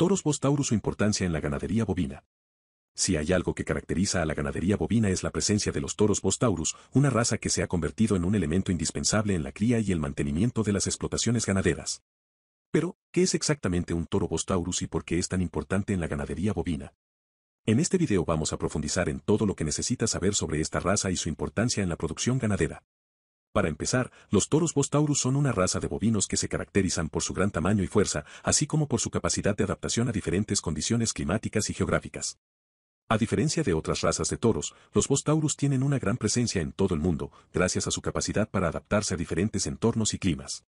Toros bostaurus su importancia en la ganadería bovina. Si hay algo que caracteriza a la ganadería bovina es la presencia de los toros bostaurus, una raza que se ha convertido en un elemento indispensable en la cría y el mantenimiento de las explotaciones ganaderas. Pero, ¿qué es exactamente un toro bostaurus y por qué es tan importante en la ganadería bovina? En este video vamos a profundizar en todo lo que necesitas saber sobre esta raza y su importancia en la producción ganadera. Para empezar, los toros Bostaurus son una raza de bovinos que se caracterizan por su gran tamaño y fuerza, así como por su capacidad de adaptación a diferentes condiciones climáticas y geográficas. A diferencia de otras razas de toros, los Bostaurus tienen una gran presencia en todo el mundo, gracias a su capacidad para adaptarse a diferentes entornos y climas.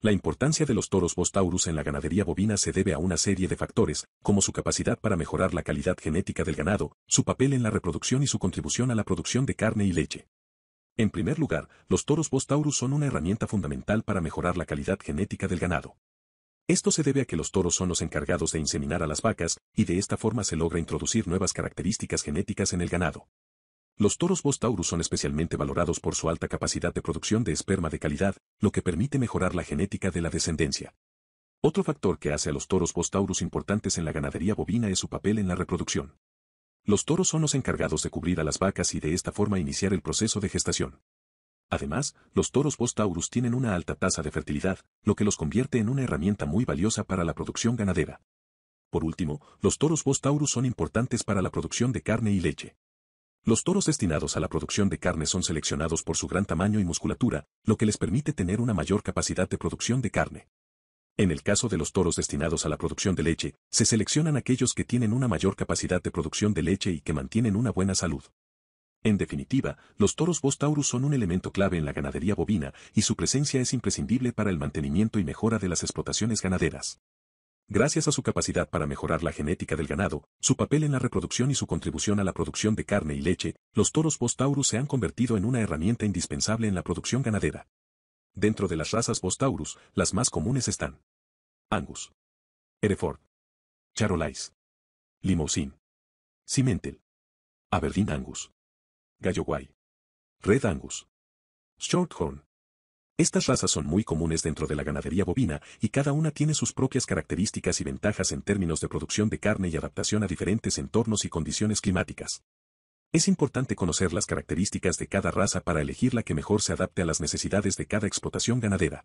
La importancia de los toros Bostaurus en la ganadería bovina se debe a una serie de factores, como su capacidad para mejorar la calidad genética del ganado, su papel en la reproducción y su contribución a la producción de carne y leche. En primer lugar, los toros bostaurus son una herramienta fundamental para mejorar la calidad genética del ganado. Esto se debe a que los toros son los encargados de inseminar a las vacas, y de esta forma se logra introducir nuevas características genéticas en el ganado. Los toros bostaurus son especialmente valorados por su alta capacidad de producción de esperma de calidad, lo que permite mejorar la genética de la descendencia. Otro factor que hace a los toros bostaurus importantes en la ganadería bovina es su papel en la reproducción. Los toros son los encargados de cubrir a las vacas y de esta forma iniciar el proceso de gestación. Además, los toros Bos taurus tienen una alta tasa de fertilidad, lo que los convierte en una herramienta muy valiosa para la producción ganadera. Por último, los toros Bos taurus son importantes para la producción de carne y leche. Los toros destinados a la producción de carne son seleccionados por su gran tamaño y musculatura, lo que les permite tener una mayor capacidad de producción de carne. En el caso de los toros destinados a la producción de leche, se seleccionan aquellos que tienen una mayor capacidad de producción de leche y que mantienen una buena salud. En definitiva, los toros Bostaurus son un elemento clave en la ganadería bovina y su presencia es imprescindible para el mantenimiento y mejora de las explotaciones ganaderas. Gracias a su capacidad para mejorar la genética del ganado, su papel en la reproducción y su contribución a la producción de carne y leche, los toros Bostaurus se han convertido en una herramienta indispensable en la producción ganadera. Dentro de las razas Bostaurus, las más comunes están Angus. Hereford. Charolais. Limousin. Cimentel. Aberdeen Angus. Gallo Red Angus. Shorthorn. Estas razas son muy comunes dentro de la ganadería bovina y cada una tiene sus propias características y ventajas en términos de producción de carne y adaptación a diferentes entornos y condiciones climáticas. Es importante conocer las características de cada raza para elegir la que mejor se adapte a las necesidades de cada explotación ganadera.